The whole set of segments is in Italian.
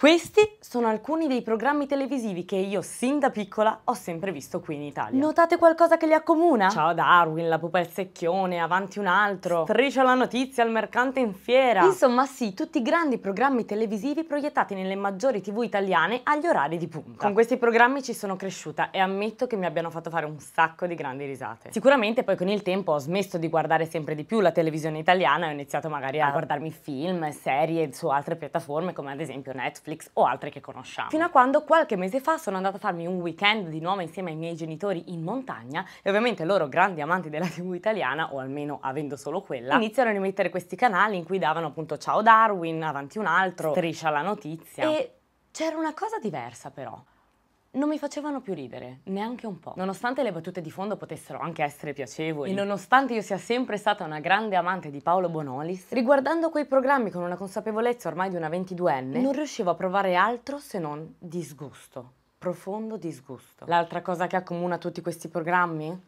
Questi sono alcuni dei programmi televisivi che io sin da piccola ho sempre visto qui in Italia. Notate qualcosa che li accomuna? Ciao Darwin, la pupa al secchione, avanti un altro, striscia la notizia, il mercante in fiera. Insomma sì, tutti i grandi programmi televisivi proiettati nelle maggiori tv italiane agli orari di punta. Con questi programmi ci sono cresciuta e ammetto che mi abbiano fatto fare un sacco di grandi risate. Sicuramente poi con il tempo ho smesso di guardare sempre di più la televisione italiana e ho iniziato magari a ah. guardarmi film, serie su altre piattaforme come ad esempio Netflix Netflix o altre che conosciamo. Fino a quando qualche mese fa sono andata a farmi un weekend di nuovo insieme ai miei genitori in montagna e ovviamente loro grandi amanti della tv italiana, o almeno avendo solo quella, iniziano a rimettere questi canali in cui davano appunto Ciao Darwin, Avanti un altro, Striscia la notizia. E c'era una cosa diversa però non mi facevano più ridere, neanche un po'. Nonostante le battute di fondo potessero anche essere piacevoli, e nonostante io sia sempre stata una grande amante di Paolo Bonolis, riguardando quei programmi con una consapevolezza ormai di una 22enne, non riuscivo a provare altro se non disgusto. Profondo disgusto. L'altra cosa che accomuna tutti questi programmi?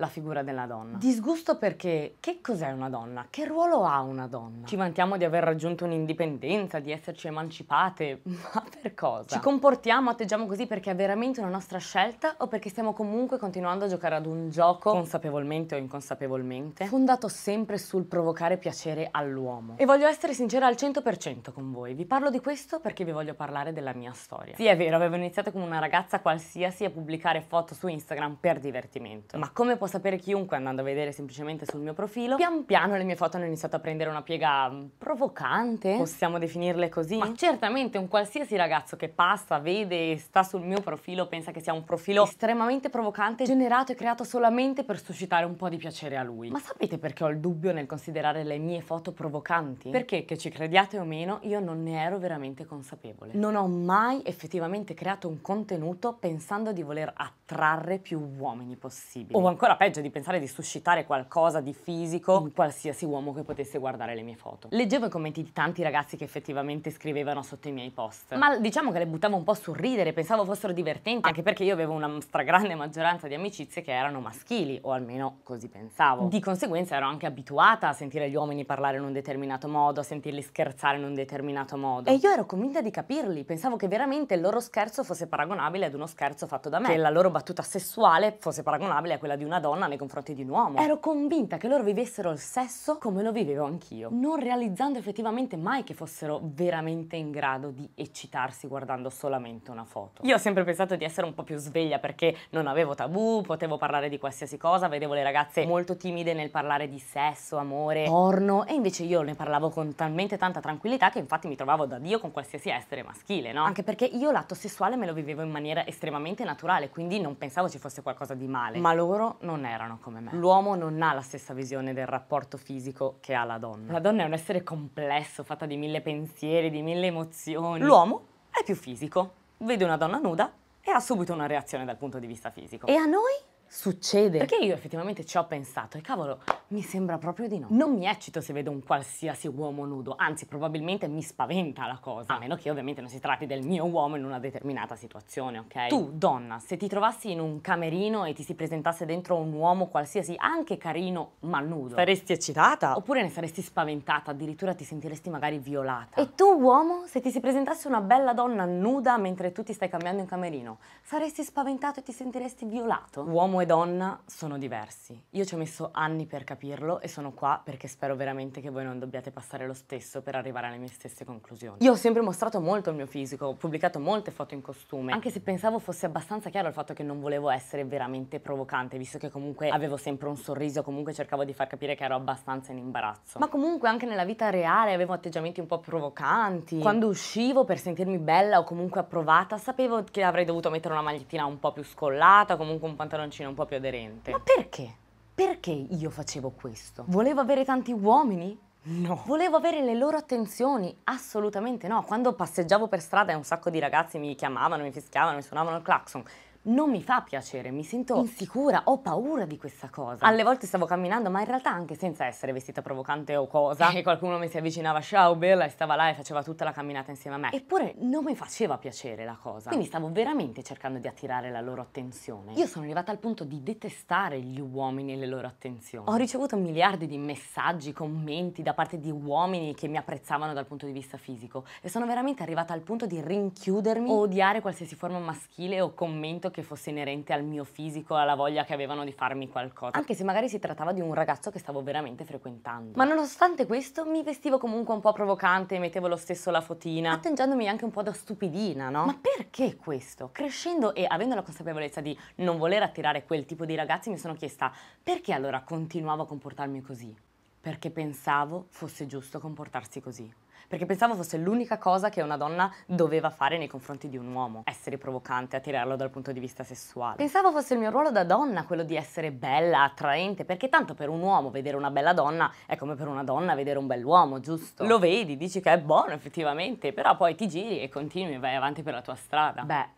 la figura della donna. Disgusto perché che cos'è una donna? Che ruolo ha una donna? Ci vantiamo di aver raggiunto un'indipendenza, di esserci emancipate, ma per cosa? Ci comportiamo, atteggiamo così perché è veramente una nostra scelta o perché stiamo comunque continuando a giocare ad un gioco, consapevolmente o inconsapevolmente, fondato sempre sul provocare piacere all'uomo? E voglio essere sincera al 100% con voi, vi parlo di questo perché vi voglio parlare della mia storia. Sì, è vero, avevo iniziato come una ragazza qualsiasi a pubblicare foto su Instagram per divertimento, ma come possiamo sapere chiunque andando a vedere semplicemente sul mio profilo. Pian piano le mie foto hanno iniziato a prendere una piega mm, provocante, possiamo definirle così? Ma certamente un qualsiasi ragazzo che passa, vede e sta sul mio profilo pensa che sia un profilo estremamente provocante, generato e creato solamente per suscitare un po' di piacere a lui. Ma sapete perché ho il dubbio nel considerare le mie foto provocanti? Perché, che ci crediate o meno, io non ne ero veramente consapevole. Non ho mai effettivamente creato un contenuto pensando di voler attrarre più uomini possibili. O ancora peggio di pensare di suscitare qualcosa di fisico in qualsiasi uomo che potesse guardare le mie foto. Leggevo i commenti di tanti ragazzi che effettivamente scrivevano sotto i miei post, ma diciamo che le buttavo un po' sul ridere, pensavo fossero divertenti, ah. anche perché io avevo una stragrande maggioranza di amicizie che erano maschili, o almeno così pensavo. Di conseguenza ero anche abituata a sentire gli uomini parlare in un determinato modo, a sentirli scherzare in un determinato modo. E io ero convinta di capirli, pensavo che veramente il loro scherzo fosse paragonabile ad uno scherzo fatto da me, che la loro battuta sessuale fosse paragonabile a quella di una donna donna nei confronti di un uomo. Ero convinta che loro vivessero il sesso come lo vivevo anch'io, non realizzando effettivamente mai che fossero veramente in grado di eccitarsi guardando solamente una foto. Io ho sempre pensato di essere un po' più sveglia perché non avevo tabù, potevo parlare di qualsiasi cosa, vedevo le ragazze molto timide nel parlare di sesso, amore, porno e invece io ne parlavo con talmente tanta tranquillità che infatti mi trovavo da Dio con qualsiasi essere maschile, no? Anche perché io l'atto sessuale me lo vivevo in maniera estremamente naturale, quindi non pensavo ci fosse qualcosa di male, ma loro non non erano come me. L'uomo non ha la stessa visione del rapporto fisico che ha la donna. La donna è un essere complesso, fatta di mille pensieri, di mille emozioni. L'uomo è più fisico. Vede una donna nuda e ha subito una reazione dal punto di vista fisico. E a noi? Succede. Perché io effettivamente ci ho pensato e cavolo, mi sembra proprio di no. Non mi eccito se vedo un qualsiasi uomo nudo, anzi probabilmente mi spaventa la cosa, a meno che ovviamente non si tratti del mio uomo in una determinata situazione, ok? Tu, donna, se ti trovassi in un camerino e ti si presentasse dentro un uomo qualsiasi, anche carino, ma nudo, saresti eccitata? Oppure ne saresti spaventata, addirittura ti sentiresti magari violata. E tu, uomo, se ti si presentasse una bella donna nuda mentre tu ti stai cambiando in camerino, saresti spaventato e ti sentiresti violato? Uomo e donna sono diversi. Io ci ho messo anni per capirlo e sono qua perché spero veramente che voi non dobbiate passare lo stesso per arrivare alle mie stesse conclusioni. Io ho sempre mostrato molto il mio fisico, ho pubblicato molte foto in costume, anche se pensavo fosse abbastanza chiaro il fatto che non volevo essere veramente provocante, visto che comunque avevo sempre un sorriso, comunque cercavo di far capire che ero abbastanza in imbarazzo. Ma comunque anche nella vita reale avevo atteggiamenti un po' provocanti. Quando uscivo per sentirmi bella o comunque approvata, sapevo che avrei dovuto mettere una magliettina un po' più scollata, comunque un pantaloncino un po' più aderente. Ma perché? Perché io facevo questo? Volevo avere tanti uomini? No. Volevo avere le loro attenzioni? Assolutamente no. Quando passeggiavo per strada e un sacco di ragazzi mi chiamavano, mi fischiavano, mi suonavano il clacson, non mi fa piacere, mi sento insicura, ho paura di questa cosa. Alle volte stavo camminando, ma in realtà anche senza essere vestita provocante o cosa, che eh, qualcuno mi si avvicinava a Schaubel e stava là e faceva tutta la camminata insieme a me. Eppure non mi faceva piacere la cosa. Quindi stavo veramente cercando di attirare la loro attenzione. Io sono arrivata al punto di detestare gli uomini e le loro attenzioni. Ho ricevuto miliardi di messaggi, commenti da parte di uomini che mi apprezzavano dal punto di vista fisico e sono veramente arrivata al punto di rinchiudermi o odiare qualsiasi forma maschile o commento che fosse inerente al mio fisico, alla voglia che avevano di farmi qualcosa. Anche se magari si trattava di un ragazzo che stavo veramente frequentando. Ma nonostante questo mi vestivo comunque un po' provocante, e mettevo lo stesso la fotina, atteggiandomi anche un po' da stupidina, no? Ma perché questo? Crescendo e avendo la consapevolezza di non voler attirare quel tipo di ragazzi mi sono chiesta perché allora continuavo a comportarmi così? Perché pensavo fosse giusto comportarsi così perché pensavo fosse l'unica cosa che una donna doveva fare nei confronti di un uomo, essere provocante, attirarlo dal punto di vista sessuale. Pensavo fosse il mio ruolo da donna quello di essere bella, attraente, perché tanto per un uomo vedere una bella donna è come per una donna vedere un bell'uomo, giusto? Lo vedi, dici che è buono effettivamente, però poi ti giri e continui e vai avanti per la tua strada. Beh,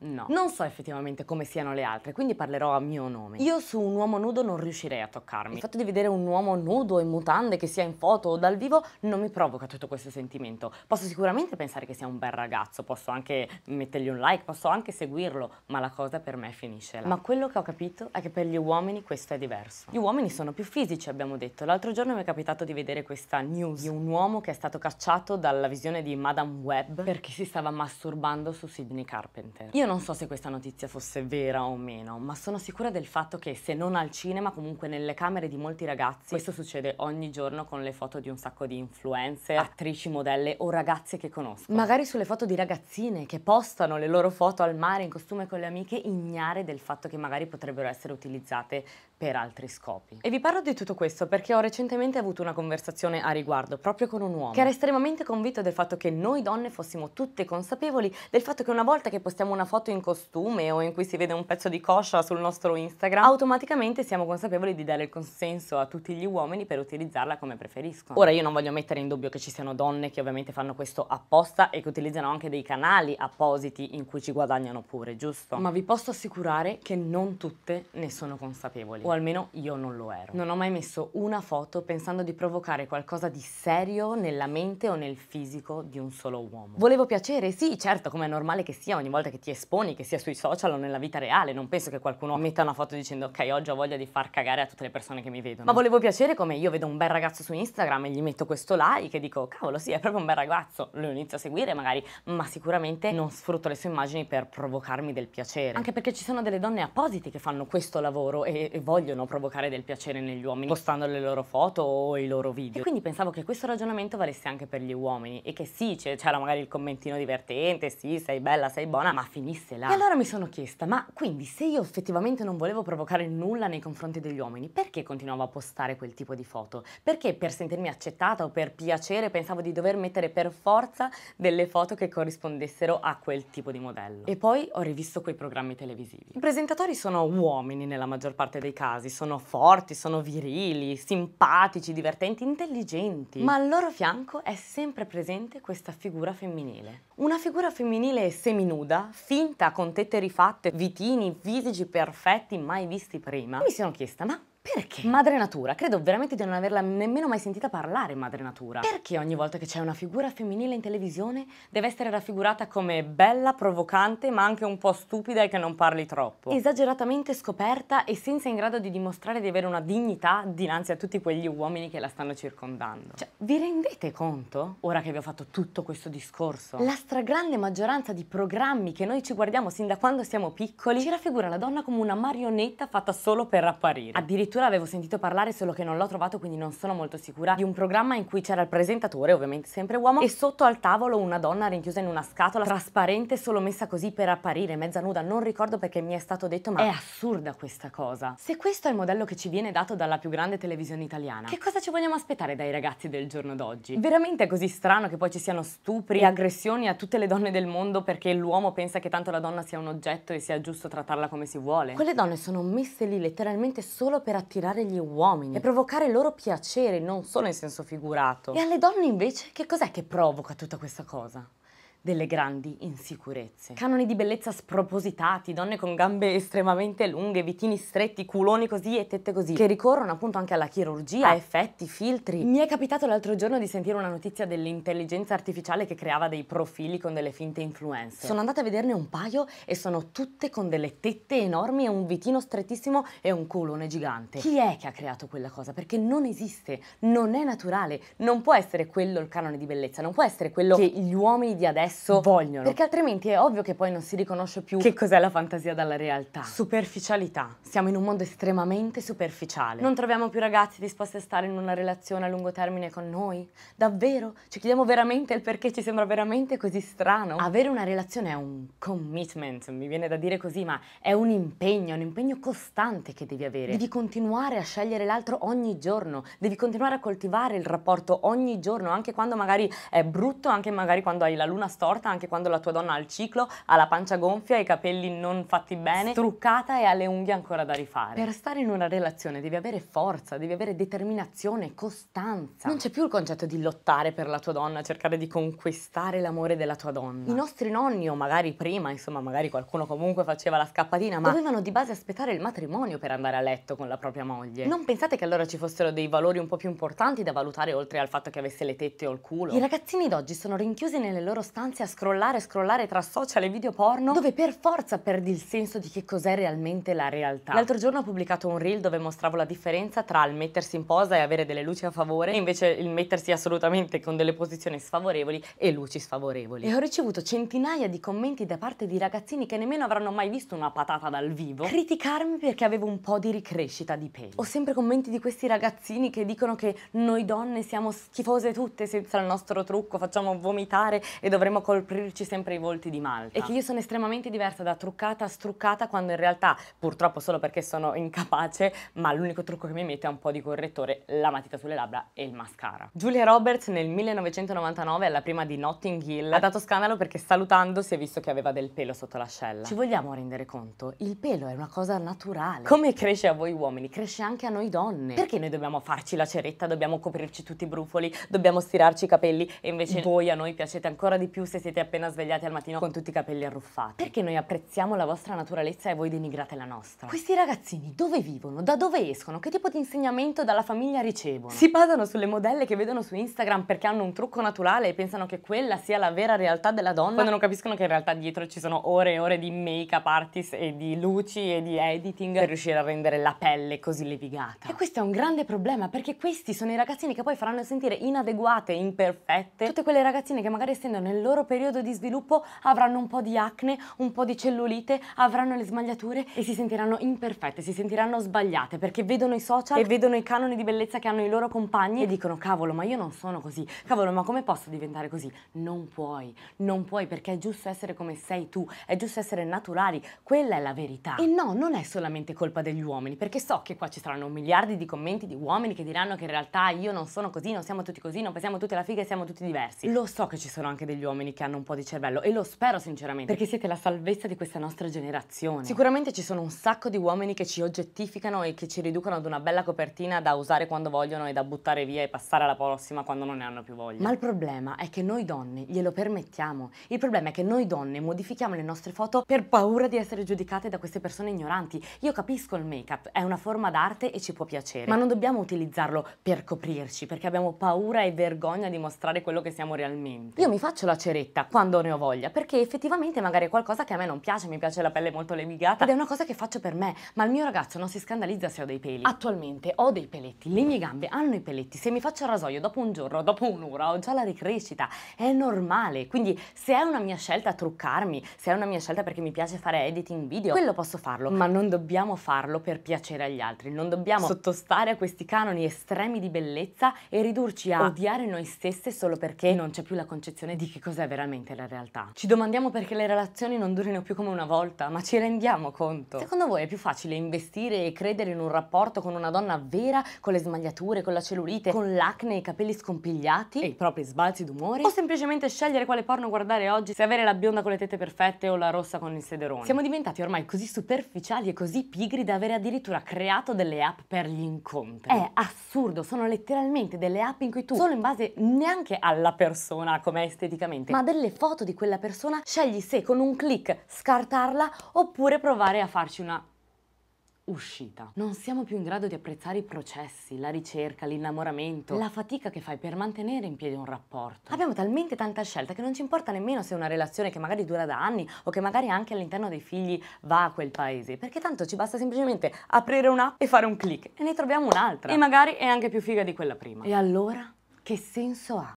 No. Non so effettivamente come siano le altre, quindi parlerò a mio nome. Io su un uomo nudo non riuscirei a toccarmi. Il fatto di vedere un uomo nudo in mutande, che sia in foto o dal vivo, non mi provoca tutto questo sentimento. Posso sicuramente pensare che sia un bel ragazzo, posso anche mettergli un like, posso anche seguirlo, ma la cosa per me finisce là. Ma quello che ho capito è che per gli uomini questo è diverso. Gli uomini sono più fisici, abbiamo detto. L'altro giorno mi è capitato di vedere questa news di un uomo che è stato cacciato dalla visione di Madame Web perché si stava masturbando su Sidney Carpenter. Io non so se questa notizia fosse vera o meno, ma sono sicura del fatto che se non al cinema, comunque nelle camere di molti ragazzi, questo succede ogni giorno con le foto di un sacco di influenze, attrici, modelle o ragazze che conosco. Magari sulle foto di ragazzine che postano le loro foto al mare in costume con le amiche, ignare del fatto che magari potrebbero essere utilizzate per altri scopi. E vi parlo di tutto questo perché ho recentemente avuto una conversazione a riguardo proprio con un uomo che era estremamente convinto del fatto che noi donne fossimo tutte consapevoli del fatto che una volta che postiamo una foto in costume o in cui si vede un pezzo di coscia sul nostro Instagram, automaticamente siamo consapevoli di dare il consenso a tutti gli uomini per utilizzarla come preferiscono. Ora io non voglio mettere in dubbio che ci siano donne che ovviamente fanno questo apposta e che utilizzano anche dei canali appositi in cui ci guadagnano pure, giusto? Ma vi posso assicurare che non tutte ne sono consapevoli o almeno io non lo ero. Non ho mai messo una foto pensando di provocare qualcosa di serio nella mente o nel fisico di un solo uomo. Volevo piacere, sì, certo, come è normale che sia ogni volta che ti esponi, che sia sui social o nella vita reale, non penso che qualcuno metta una foto dicendo ok, oggi ho voglia di far cagare a tutte le persone che mi vedono. Ma volevo piacere come io vedo un bel ragazzo su Instagram e gli metto questo like e dico cavolo, sì, è proprio un bel ragazzo, lo inizio a seguire magari, ma sicuramente non sfrutto le sue immagini per provocarmi del piacere. Anche perché ci sono delle donne apposite che fanno questo lavoro e, e vogliono vogliono provocare del piacere negli uomini postando le loro foto o i loro video. E quindi pensavo che questo ragionamento valesse anche per gli uomini e che sì, c'era magari il commentino divertente, sì, sei bella, sei buona, ma finisse là. E allora mi sono chiesta, ma quindi se io effettivamente non volevo provocare nulla nei confronti degli uomini, perché continuavo a postare quel tipo di foto? Perché per sentirmi accettata o per piacere pensavo di dover mettere per forza delle foto che corrispondessero a quel tipo di modello. E poi ho rivisto quei programmi televisivi. I presentatori sono uomini nella maggior parte dei casi casi sono forti, sono virili, simpatici, divertenti, intelligenti. Ma al loro fianco è sempre presente questa figura femminile. Una figura femminile seminuda, finta, con tette rifatte, vitini, fisici perfetti mai visti prima. Mi sono chiesta, ma perché? Madre Natura, credo veramente di non averla nemmeno mai sentita parlare Madre Natura. Perché ogni volta che c'è una figura femminile in televisione deve essere raffigurata come bella, provocante, ma anche un po' stupida e che non parli troppo? Esageratamente scoperta e senza in grado di dimostrare di avere una dignità dinanzi a tutti quegli uomini che la stanno circondando. Cioè, vi rendete conto, ora che vi ho fatto tutto questo discorso? La stragrande maggioranza di programmi che noi ci guardiamo sin da quando siamo piccoli ci raffigura la donna come una marionetta fatta solo per apparire. Addirittura addirittura avevo sentito parlare solo che non l'ho trovato quindi non sono molto sicura di un programma in cui c'era il presentatore, ovviamente sempre uomo, e sotto al tavolo una donna rinchiusa in una scatola trasparente solo messa così per apparire mezza nuda, non ricordo perché mi è stato detto ma è assurda questa cosa. Se questo è il modello che ci viene dato dalla più grande televisione italiana, che cosa ci vogliamo aspettare dai ragazzi del giorno d'oggi? Veramente è così strano che poi ci siano stupri e aggressioni a tutte le donne del mondo perché l'uomo pensa che tanto la donna sia un oggetto e sia giusto trattarla come si vuole? Quelle donne sono messe lì letteralmente solo per attirare gli uomini e provocare loro piacere, non solo in senso figurato. E alle donne invece che cos'è che provoca tutta questa cosa? delle grandi insicurezze. Canoni di bellezza spropositati, donne con gambe estremamente lunghe, vitini stretti, culoni così e tette così, che ricorrono appunto anche alla chirurgia, ah. a effetti, filtri. Mi è capitato l'altro giorno di sentire una notizia dell'intelligenza artificiale che creava dei profili con delle finte influenze. Sono andata a vederne un paio e sono tutte con delle tette enormi e un vitino strettissimo e un culone gigante. Chi è che ha creato quella cosa? Perché non esiste, non è naturale, non può essere quello il canone di bellezza, non può essere quello che gli uomini di adesso adesso vogliono. Perché altrimenti è ovvio che poi non si riconosce più che cos'è la fantasia dalla realtà. Superficialità. Siamo in un mondo estremamente superficiale. Non troviamo più ragazzi disposti a stare in una relazione a lungo termine con noi? Davvero? Ci chiediamo veramente il perché ci sembra veramente così strano? Avere una relazione è un commitment, mi viene da dire così, ma è un impegno, un impegno costante che devi avere. Devi continuare a scegliere l'altro ogni giorno, devi continuare a coltivare il rapporto ogni giorno, anche quando magari è brutto, anche magari quando hai la luna storta storta anche quando la tua donna ha il ciclo, ha la pancia gonfia, i capelli non fatti bene, struccata e ha le unghie ancora da rifare. Per stare in una relazione devi avere forza, devi avere determinazione, costanza. Non c'è più il concetto di lottare per la tua donna, cercare di conquistare l'amore della tua donna. I nostri nonni o magari prima, insomma magari qualcuno comunque faceva la scappatina, ma dovevano di base aspettare il matrimonio per andare a letto con la propria moglie. Non pensate che allora ci fossero dei valori un po' più importanti da valutare oltre al fatto che avesse le tette o il culo? I ragazzini d'oggi sono rinchiusi nelle loro stanze infanzia a scrollare e scrollare tra social e video porno dove per forza perdi il senso di che cos'è realmente la realtà. L'altro giorno ho pubblicato un reel dove mostravo la differenza tra il mettersi in posa e avere delle luci a favore e invece il mettersi assolutamente con delle posizioni sfavorevoli e luci sfavorevoli. E ho ricevuto centinaia di commenti da parte di ragazzini che nemmeno avranno mai visto una patata dal vivo criticarmi perché avevo un po' di ricrescita di pelo. Ho sempre commenti di questi ragazzini che dicono che noi donne siamo schifose tutte senza il nostro trucco, facciamo vomitare e dovremmo dobbiamo coprirci sempre i volti di Malta. E che io sono estremamente diversa da truccata a struccata quando in realtà, purtroppo solo perché sono incapace, ma l'unico trucco che mi mette è un po' di correttore, la matita sulle labbra e il mascara. Julia Roberts nel 1999, alla prima di Notting Hill, ha dato scandalo perché salutando si è visto che aveva del pelo sotto l'ascella. Ci vogliamo rendere conto? Il pelo è una cosa naturale. Come cresce a voi uomini, cresce anche a noi donne. Perché noi dobbiamo farci la ceretta, dobbiamo coprirci tutti i brufoli, dobbiamo stirarci i capelli e invece voi a noi piacete ancora di più se siete appena svegliati al mattino con tutti i capelli arruffati. Perché noi apprezziamo la vostra naturalezza e voi denigrate la nostra? Questi ragazzini dove vivono? Da dove escono? Che tipo di insegnamento dalla famiglia ricevono? Si basano sulle modelle che vedono su Instagram perché hanno un trucco naturale e pensano che quella sia la vera realtà della donna, quando non capiscono che in realtà dietro ci sono ore e ore di make-up artist e di luci e di editing per riuscire a rendere la pelle così levigata. E questo è un grande problema perché questi sono i ragazzini che poi faranno sentire inadeguate, imperfette, tutte quelle ragazzine che magari essendo nel loro loro periodo di sviluppo avranno un po' di acne, un po' di cellulite, avranno le smagliature e si sentiranno imperfette, si sentiranno sbagliate perché vedono i social e vedono i canoni di bellezza che hanno i loro compagni e dicono cavolo ma io non sono così, cavolo ma come posso diventare così? Non puoi, non puoi perché è giusto essere come sei tu, è giusto essere naturali, quella è la verità. E no, non è solamente colpa degli uomini perché so che qua ci saranno miliardi di commenti di uomini che diranno che in realtà io non sono così, non siamo tutti così, non pensiamo tutti alla figa e siamo tutti diversi. Lo so che ci sono anche degli uomini uomini che hanno un po' di cervello e lo spero sinceramente perché siete la salvezza di questa nostra generazione. Sicuramente ci sono un sacco di uomini che ci oggettificano e che ci riducono ad una bella copertina da usare quando vogliono e da buttare via e passare alla prossima quando non ne hanno più voglia. Ma il problema è che noi donne glielo permettiamo. Il problema è che noi donne modifichiamo le nostre foto per paura di essere giudicate da queste persone ignoranti. Io capisco il make-up, è una forma d'arte e ci può piacere, ma non dobbiamo utilizzarlo per coprirci perché abbiamo paura e vergogna di mostrare quello che siamo realmente. Io mi faccio la cerimonia fretta, quando ne ho voglia, perché effettivamente magari è qualcosa che a me non piace, mi piace la pelle molto levigata ed è una cosa che faccio per me, ma il mio ragazzo non si scandalizza se ho dei peli. Attualmente ho dei peletti, le mie gambe hanno i peletti, se mi faccio il rasoio dopo un giorno, dopo un'ora ho già la ricrescita, è normale, quindi se è una mia scelta truccarmi, se è una mia scelta perché mi piace fare editing video, quello posso farlo, ma non dobbiamo farlo per piacere agli altri, non dobbiamo sottostare a questi canoni estremi di bellezza e ridurci a odiare noi stesse solo perché non c'è più la concezione di che cos'è veramente la realtà. Ci domandiamo perché le relazioni non durino più come una volta, ma ci rendiamo conto. Secondo voi è più facile investire e credere in un rapporto con una donna vera, con le smagliature, con la cellulite, con l'acne e i capelli scompigliati e i propri sbalzi d'umore? O semplicemente scegliere quale porno guardare oggi, se avere la bionda con le tette perfette o la rossa con il sederone? Siamo diventati ormai così superficiali e così pigri da avere addirittura creato delle app per gli incontri. È assurdo, sono letteralmente delle app in cui tu, solo in base neanche alla persona, come esteticamente, mente, ma delle foto di quella persona scegli se con un click scartarla oppure provare a farci una uscita. Non siamo più in grado di apprezzare i processi, la ricerca, l'innamoramento, la fatica che fai per mantenere in piedi un rapporto. Abbiamo talmente tanta scelta che non ci importa nemmeno se è una relazione che magari dura da anni o che magari anche all'interno dei figli va a quel paese, perché tanto ci basta semplicemente aprire un'app e fare un click e ne troviamo un'altra. E magari è anche più figa di quella prima. E allora che senso ha?